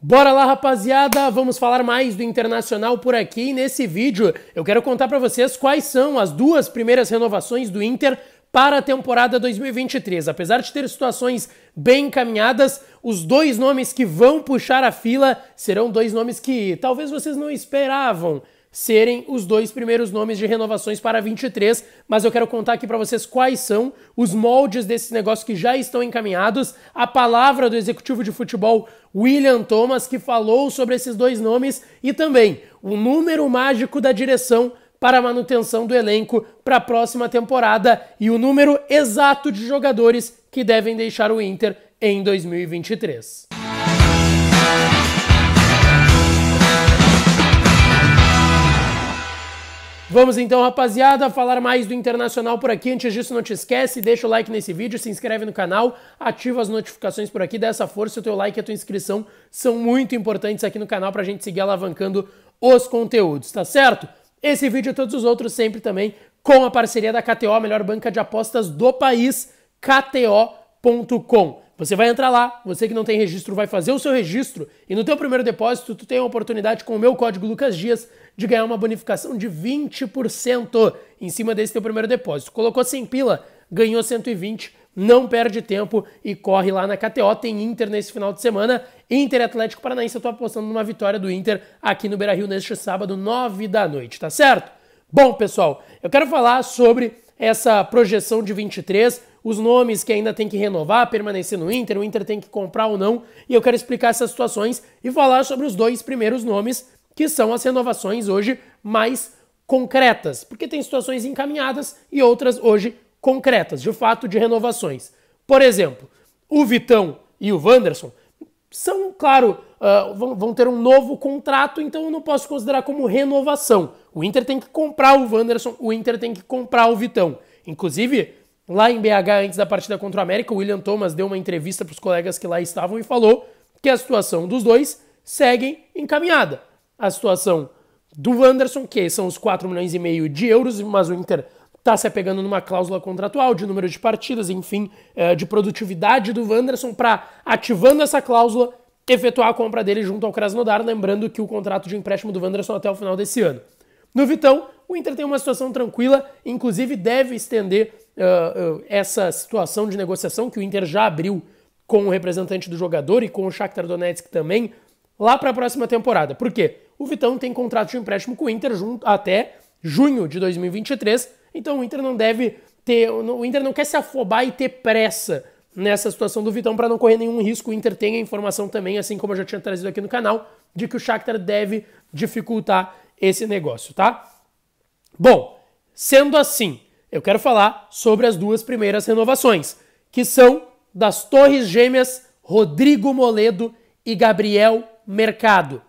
Bora lá, rapaziada! Vamos falar mais do Internacional por aqui. nesse vídeo, eu quero contar para vocês quais são as duas primeiras renovações do Inter para a temporada 2023. Apesar de ter situações bem encaminhadas, os dois nomes que vão puxar a fila serão dois nomes que talvez vocês não esperavam serem os dois primeiros nomes de renovações para 23, mas eu quero contar aqui para vocês quais são os moldes desses negócios que já estão encaminhados. A palavra do executivo de futebol William Thomas que falou sobre esses dois nomes e também o número mágico da direção para a manutenção do elenco para a próxima temporada e o número exato de jogadores que devem deixar o Inter em 2023. Vamos então, rapaziada, falar mais do Internacional por aqui. Antes disso, não te esquece, deixa o like nesse vídeo, se inscreve no canal, ativa as notificações por aqui, dá essa força, o teu like e a tua inscrição são muito importantes aqui no canal pra gente seguir alavancando os conteúdos, tá certo? Esse vídeo e todos os outros sempre também com a parceria da KTO, a melhor banca de apostas do país, kto.com. Você vai entrar lá, você que não tem registro vai fazer o seu registro e no teu primeiro depósito tu tem a oportunidade com o meu código Lucas Dias de ganhar uma bonificação de 20% em cima desse teu primeiro depósito. Colocou 100 pila, ganhou 120, não perde tempo e corre lá na KTO, tem Inter nesse final de semana, Inter Atlético Paranaense, eu tô apostando numa vitória do Inter aqui no Beira-Rio neste sábado, 9 da noite, tá certo? Bom, pessoal, eu quero falar sobre essa projeção de 23, os nomes que ainda tem que renovar, permanecer no Inter, o Inter tem que comprar ou não, e eu quero explicar essas situações e falar sobre os dois primeiros nomes, que são as renovações hoje mais concretas, porque tem situações encaminhadas e outras hoje concretas, de fato, de renovações. Por exemplo, o Vitão e o Wanderson são, claro, uh, vão, vão, ter um novo contrato, então eu não posso considerar como renovação. O Inter tem que comprar o Wanderson, o Inter tem que comprar o Vitão. Inclusive, lá em BH antes da partida contra o América, o William Thomas deu uma entrevista para os colegas que lá estavam e falou que a situação dos dois segue encaminhada. A situação do Anderson, que são os 4 milhões e meio de euros, mas o Inter está se apegando numa cláusula contratual de número de partidas, enfim, é, de produtividade do Anderson para, ativando essa cláusula, efetuar a compra dele junto ao Krasnodar, lembrando que o contrato de empréstimo do Anderson até o final desse ano. No Vitão, o Inter tem uma situação tranquila, inclusive deve estender uh, essa situação de negociação que o Inter já abriu com o representante do jogador e com o Shakhtar Donetsk também, lá para a próxima temporada. Por quê? O Vitão tem contrato de empréstimo com o Inter junto, até junho de 2023, então o Inter não deve ter, o Inter não quer se afobar e ter pressa nessa situação do Vitão para não correr nenhum risco. O Inter tem a informação também, assim como eu já tinha trazido aqui no canal, de que o Shakhtar deve dificultar esse negócio, tá? Bom, sendo assim, eu quero falar sobre as duas primeiras renovações, que são das Torres Gêmeas Rodrigo Moledo e Gabriel Mercado.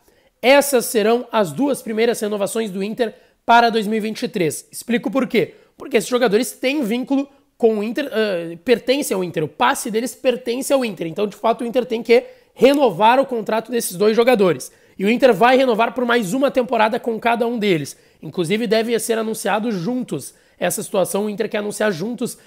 Essas serão as duas primeiras renovações do Inter para 2023. Explico por quê. Porque esses jogadores têm vínculo com o Inter, uh, ao Inter, o passe deles pertence ao Inter. Então, de fato, o Inter tem que renovar o contrato desses dois jogadores. E o Inter vai renovar por mais uma temporada com cada um deles. Inclusive, devem ser anunciados juntos essa situação. O Inter quer anunciar juntos, uh,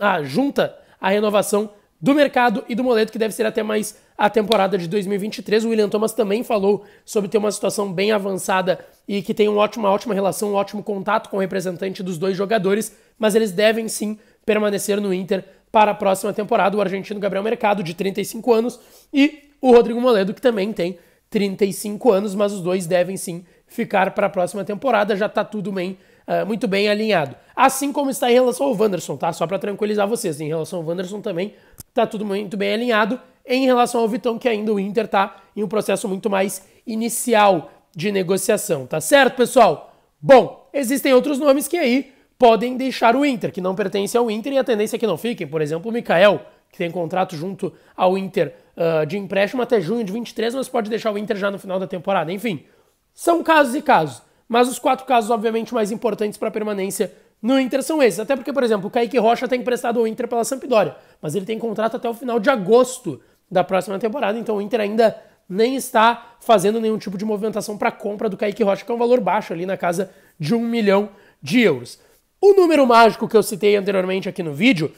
ah, junta a renovação do mercado e do Moleto, que deve ser até mais a temporada de 2023. O William Thomas também falou sobre ter uma situação bem avançada e que tem uma ótima, ótima relação, um ótimo contato com o representante dos dois jogadores, mas eles devem sim permanecer no Inter para a próxima temporada. O argentino Gabriel Mercado, de 35 anos, e o Rodrigo Moledo, que também tem 35 anos, mas os dois devem sim ficar para a próxima temporada. Já está tudo bem uh, muito bem alinhado. Assim como está em relação ao Wanderson, tá? Só para tranquilizar vocês, em relação ao Wanderson também está tudo muito bem alinhado. Em relação ao Vitão, que ainda o Inter está em um processo muito mais inicial de negociação, tá certo, pessoal? Bom, existem outros nomes que aí podem deixar o Inter, que não pertence ao Inter e a tendência é que não fiquem. Por exemplo, o Mikael, que tem contrato junto ao Inter uh, de empréstimo até junho de 23, mas pode deixar o Inter já no final da temporada. Enfim, são casos e casos. Mas os quatro casos, obviamente, mais importantes para a permanência no Inter são esses. Até porque, por exemplo, o Kaique Rocha está emprestado ao Inter pela Sampdoria, mas ele tem contrato até o final de agosto da próxima temporada, então o Inter ainda nem está fazendo nenhum tipo de movimentação para compra do Kaique Rocha, que é um valor baixo ali na casa de um milhão de euros. O número mágico que eu citei anteriormente aqui no vídeo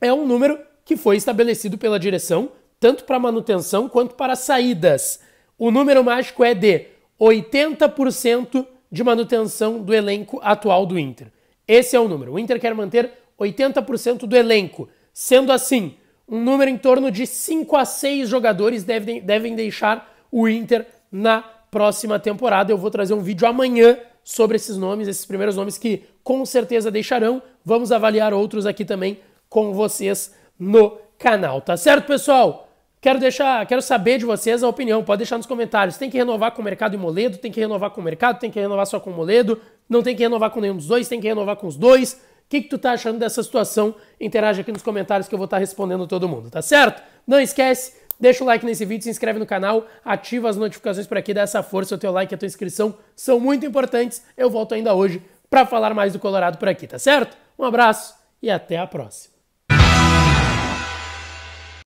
é um número que foi estabelecido pela direção, tanto para manutenção quanto para saídas. O número mágico é de 80% de manutenção do elenco atual do Inter. Esse é o número. O Inter quer manter 80% do elenco. Sendo assim, um número em torno de 5 a 6 jogadores devem, devem deixar o Inter na próxima temporada. Eu vou trazer um vídeo amanhã sobre esses nomes, esses primeiros nomes que com certeza deixarão. Vamos avaliar outros aqui também com vocês no canal, tá certo, pessoal? Quero deixar, quero saber de vocês a opinião. Pode deixar nos comentários. Tem que renovar com o mercado e Moledo, tem que renovar com o mercado, tem que renovar só com o Moledo, não tem que renovar com nenhum dos dois, tem que renovar com os dois. O que, que tu tá achando dessa situação? Interage aqui nos comentários que eu vou estar tá respondendo todo mundo, tá certo? Não esquece, deixa o like nesse vídeo, se inscreve no canal, ativa as notificações por aqui, dá essa força, o teu like e a tua inscrição são muito importantes. Eu volto ainda hoje para falar mais do Colorado por aqui, tá certo? Um abraço e até a próxima.